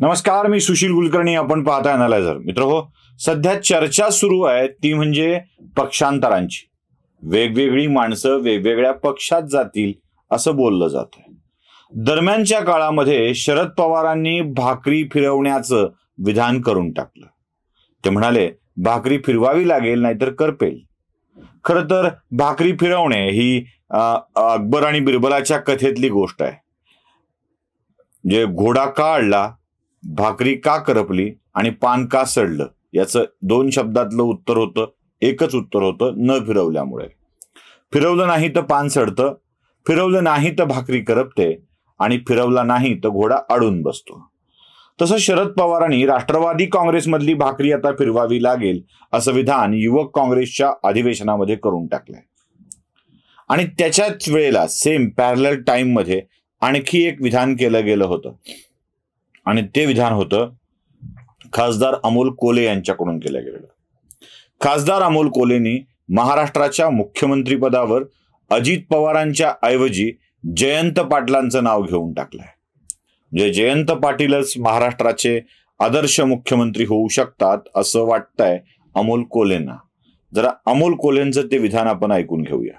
नमस्कार मी सुशील कुलकर्णी आपण पाहता अनालायझर मित्र हो सध्या चर्चा सुरू आहे ती म्हणजे पक्षांतरांची वेगवेगळी माणसं वेगवेगळ्या पक्षात जातील असं बोललं जात आहे दरम्यानच्या काळामध्ये शरद पवारांनी भाकरी फिरवण्याचं विधान करून टाकलं ते म्हणाले भाकरी फिरवावी लागेल नाहीतर करपेल खर तर भाकरी फिरवणे ही अकबर आणि बिरबलाच्या कथेतली गोष्ट आहे जे घोडा काढला भाकरी का करपली आणि पान का सडलं याचं दोन शब्दातलं उत्तर होतं एकच उत्तर होतं न फिरवल्यामुळे फिरवलं नाही तर पान सडतं फिरवलं नाही तर भाकरी करपते आणि फिरवला नाही तर घोडा अडून बसतो तसं शरद पवारांनी राष्ट्रवादी काँग्रेसमधली भाकरी आता फिरवावी लागेल असं विधान युवक काँग्रेसच्या अधिवेशनामध्ये करून टाकलंय आणि त्याच्याच वेळेला सेम पॅरल मध्ये आणखी एक विधान केलं गेलं होतं आणि ते विधान होतं खासदार अमोल कोले यांच्याकडून केलं गेलेलं खासदार अमोल कोलेनी महाराष्ट्राच्या मुख्यमंत्री पदावर अजित पवारांच्या ऐवजी जयंत पाटलांचं नाव घेऊन टाकलंय म्हणजे जयंत पाटीलच महाराष्ट्राचे आदर्श मुख्यमंत्री होऊ शकतात असं वाटतंय अमोल कोलेंना जरा अमोल कोल्हेंचं ते विधान आपण ऐकून घेऊया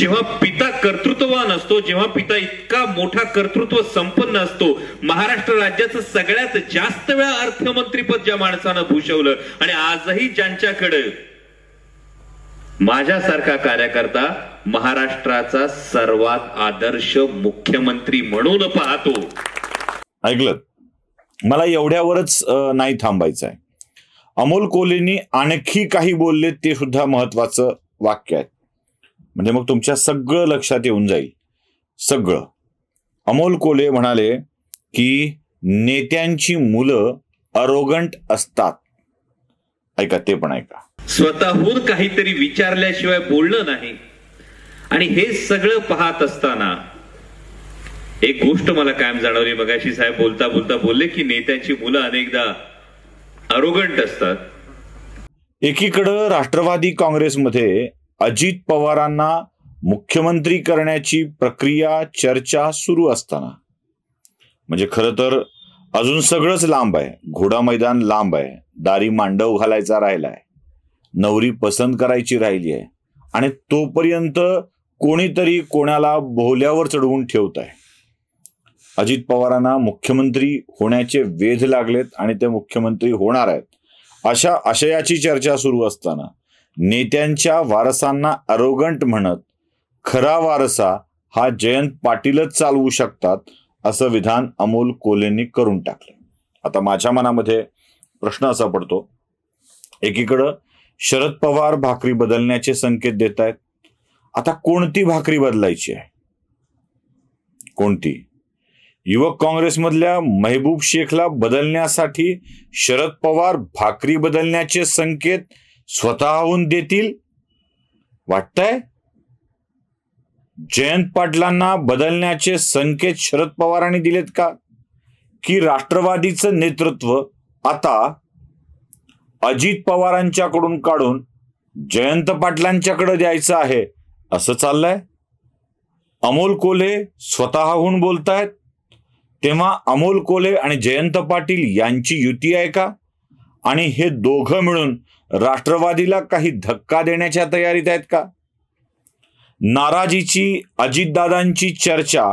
जेव्हा पिता कर्तृत्ववान असतो जेव्हा पिता इतका मोठा कर्तृत्व संपन्न असतो महाराष्ट्र राज्याचं सगळ्यात जास्त वेळा अर्थमंत्रीपद ज्या माणसानं भूषवलं आणि आजही ज्यांच्याकडे माझ्यासारखा कार्यकर्ता महाराष्ट्राचा सर्वात आदर्श मुख्यमंत्री म्हणून पाहतो ऐकलं मला एवढ्यावरच नाही थांबायचं आहे अमोल कोलेंनी आणखी काही बोलले ते सुद्धा महत्वाचं वाक्य आहे म्हणजे मग तुमच्या सगळं लक्षात येऊन जाईल सगळं अमोल कोले म्हणाले की नेत्यांची मुलं अरोगंट असतात ऐका ते पण ऐका स्वतःहून काहीतरी विचारल्याशिवाय बोलणं नाही आणि हे सगळं पाहत असताना एक गोष्ट मला कायम जाणवली मगाशी साहेब बोलता बोलता बोलले की नेत्याची मुलं अनेकदा अरोगंट असतात एकीकडं राष्ट्रवादी काँग्रेसमध्ये अजित पवारांना मुख्यमंत्री करण्याची प्रक्रिया चर्चा सुरू असताना म्हणजे खरं तर अजून सगळंच लांब आहे घोडा मैदान लांब आहे दारी मांडव घालायचा राहिलाय नवरी पसंत करायची राहिली आहे आणि तोपर्यंत कोणीतरी कोणाला बोल्यावर चढवून ठेवत आहे अजित पवारांना मुख्यमंत्री होण्याचे वेध लागलेत आणि ते मुख्यमंत्री होणार आहेत अशा आशयाची चर्चा सुरू असताना नेत्यांच्या वारसांना अरोगंट म्हणत खरा वारसा हा जयंत पाटीलच चालवू शकतात असं विधान अमोल कोलेंनी करून टाकलं आता माझ्या मनामध्ये प्रश्न असा पडतो एकीकडं शरद पवार भाकरी बदलण्याचे संकेत देत आहेत आता कोणती भाकरी बदलायची आहे कोणती युवक काँग्रेसमधल्या महबूब शेखला बदलण्यासाठी शरद पवार भाकरी बदलण्याचे संकेत स्वतःहून देतील वाटतंय जयंत पाटलांना बदलण्याचे संकेत शरद पवारांनी दिलेत का की राष्ट्रवादीचं नेतृत्व आता अजित पवारांच्याकडून काढून जयंत पाटलांच्याकडे द्यायचं आहे असं चाललंय अमोल कोल्हे स्वतःहून बोलतायत तेव्हा अमोल कोले आणि जयंत पाटील यांची युती आहे का आणि हे दोघं मिळून राष्ट्रवादीला काही धक्का देण्याच्या तयारीत आहेत का नाराजीची अजितदादांची चर्चा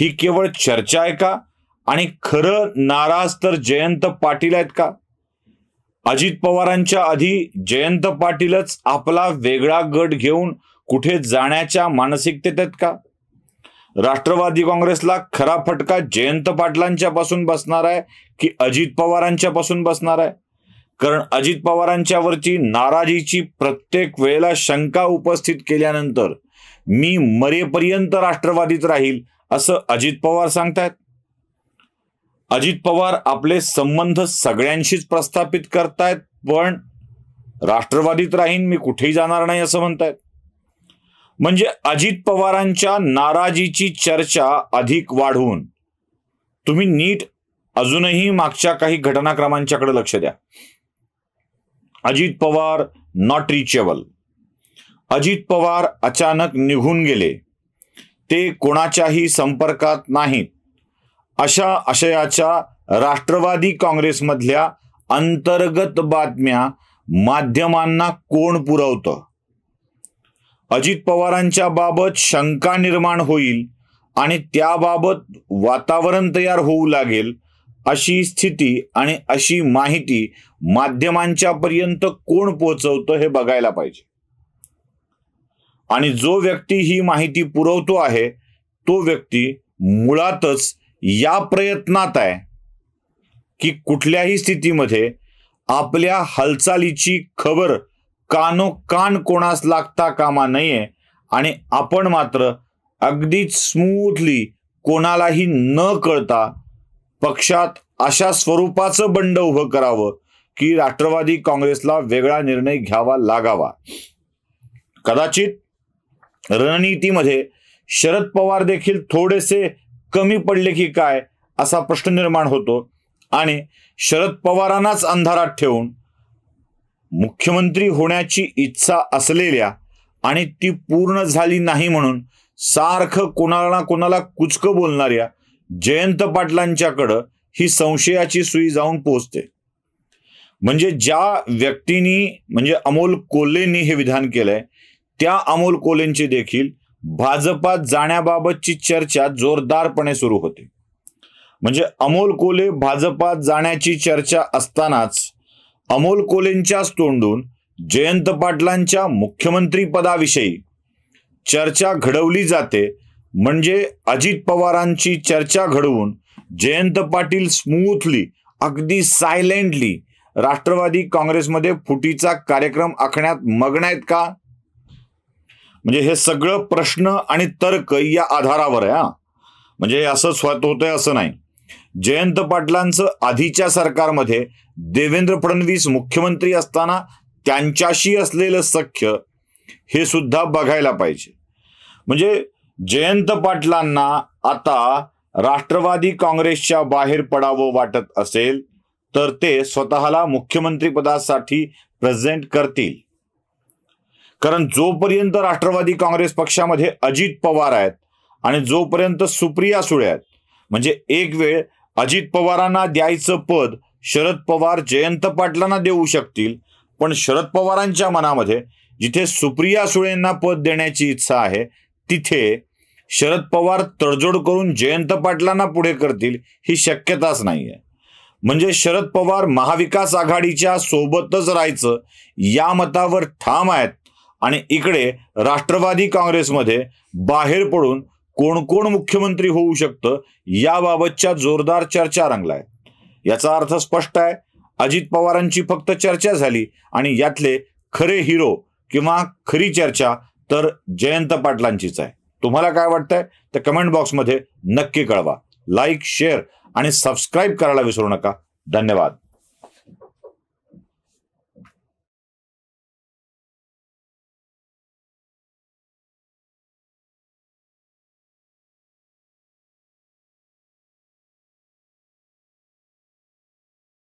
ही केवळ चर्चा आहे का आणि खरं नाराज तर जयंत पाटील आहेत का अजित पवारांच्या आधी जयंत पाटीलच आपला वेगळा गट घेऊन कुठे जाण्याच्या मानसिकतेत आहेत का राष्ट्रवादी काँग्रेसला खरा फटका जयंत पाटलांच्या पासून बसणार आहे की अजित पवारांच्या पासून बसणार आहे कारण अजित पवारांच्यावरची नाराजीची प्रत्येक वेळेला शंका उपस्थित केल्यानंतर मी मरेपर्यंत राष्ट्रवादीत राहील असं अजित पवार सांगतायत अजित पवार आपले संबंध सगळ्यांशीच प्रस्थापित करतायत पण राष्ट्रवादीत राहीन मी कुठेही जाणार नाही असं म्हणतायत म्हणजे अजित पवारांच्या नाराजीची चर्चा अधिक वाढवून तुम्ही नीट अजूनही मागच्या काही घटनाक्रमांच्याकडे लक्ष द्या अजित पवार नॉट रिचेबल अजित पवार अचानक निघून गेले ते कोणाच्याही संपर्कात नाहीत अशा आशयाच्या राष्ट्रवादी काँग्रेसमधल्या अंतर्गत बातम्या माध्यमांना कोण पुरवतं अजित पवारांच्या बाबत शंका निर्माण होईल आणि त्याबाबत वातावरण तयार होऊ लागेल अशी स्थिती आणि अशी माहिती माध्यमांच्या पर्यंत कोण पोहोचवतं हे बघायला पाहिजे आणि जो व्यक्ती ही माहिती पुरवतो आहे तो व्यक्ती मुळातच या प्रयत्नात आहे की कुठल्याही स्थितीमध्ये आपल्या हालचालीची खबर कानो कान कोणास लागता कामा नये आणि आपण मात्र अगदी स्मूथली कोणालाही न कळता पक्षात अशा स्वरूपाचं बंड उभं करावं की राष्ट्रवादी काँग्रेसला वेगळा निर्णय घ्यावा लागावा कदाचित रणनीतीमध्ये शरद पवार देखील थोडेसे कमी पडले की काय असा प्रश्न निर्माण होतो आणि शरद पवारांनाच अंधारात ठेवून मुख्यमंत्री होण्याची इच्छा असलेल्या आणि ती पूर्ण झाली नाही म्हणून सारखं कोणाला कोणाला कुचकं बोलणाऱ्या जयंत पाटलांच्याकडं ही संशयाची सुई जाऊन पोहोचते म्हणजे ज्या व्यक्तींनी म्हणजे अमोल कोल्हेंनी हे विधान केलंय त्या अमोल कोल्हेंची देखील भाजपात जाण्याबाबतची चर्चा जोरदारपणे सुरू होते म्हणजे अमोल कोल्हे भाजपात जाण्याची चर्चा असतानाच अमोल कोलेंच्याच तोंडून जयंत पाटलांच्या मुख्यमंत्री पदाविषयी चर्चा घडवली जाते म्हणजे अजित पवारांची चर्चा घडवून जयंत पाटील स्मूथली अगदी सायलेंटली राष्ट्रवादी काँग्रेसमध्ये फुटीचा कार्यक्रम आखण्यात मग्न आहेत का म्हणजे हे सगळं प्रश्न आणि तर्क या आधारावर आहे हा म्हणजे असं स्वतः होतंय असं नाही जयंत पाटलांचं आधीच्या सरकारमध्ये देवेंद्र फडणवीस मुख्यमंत्री असताना त्यांच्याशी असलेलं सख्य हे सुद्धा बघायला पाहिजे म्हणजे जयंत पाटलांना आता राष्ट्रवादी काँग्रेसच्या बाहेर पडावं वाटत असेल तर ते स्वतःला मुख्यमंत्री पदासाठी प्रेझेंट करतील कारण जोपर्यंत राष्ट्रवादी काँग्रेस पक्षामध्ये अजित पवार आहेत आणि जोपर्यंत सुप्रिया सुळे आहेत म्हणजे एक वेळ अजित पवारांना द्यायचं पद शरद पवार जयंत पाटलांना देऊ शकतील पण शरद पवारांच्या मनामध्ये जिथे सुप्रिया सुळेंना पद देण्याची इच्छा आहे तिथे शरद पवार तडजोड करून जयंत पाटलांना पुढे करतील ही शक्यताच नाही आहे म्हणजे शरद पवार महाविकास आघाडीच्या सोबतच राहायचं या मतावर ठाम आहेत आणि इकडे राष्ट्रवादी काँग्रेसमध्ये बाहेर पडून कोण कोण मुख्यमंत्री होऊ शकतं याबाबतच्या जोरदार चर्चा रंगलाय याचा अर्थ स्पष्ट आहे अजित पवारांची फक्त चर्चा झाली आणि यातले खरे हिरो किंवा खरी चर्चा तर जयंत पाटलांचीच आहे तुम्हाला काय वाटतंय तर कमेंट बॉक्समध्ये नक्की कळवा लाईक शेअर आणि सबस्क्राईब करायला विसरू नका धन्यवाद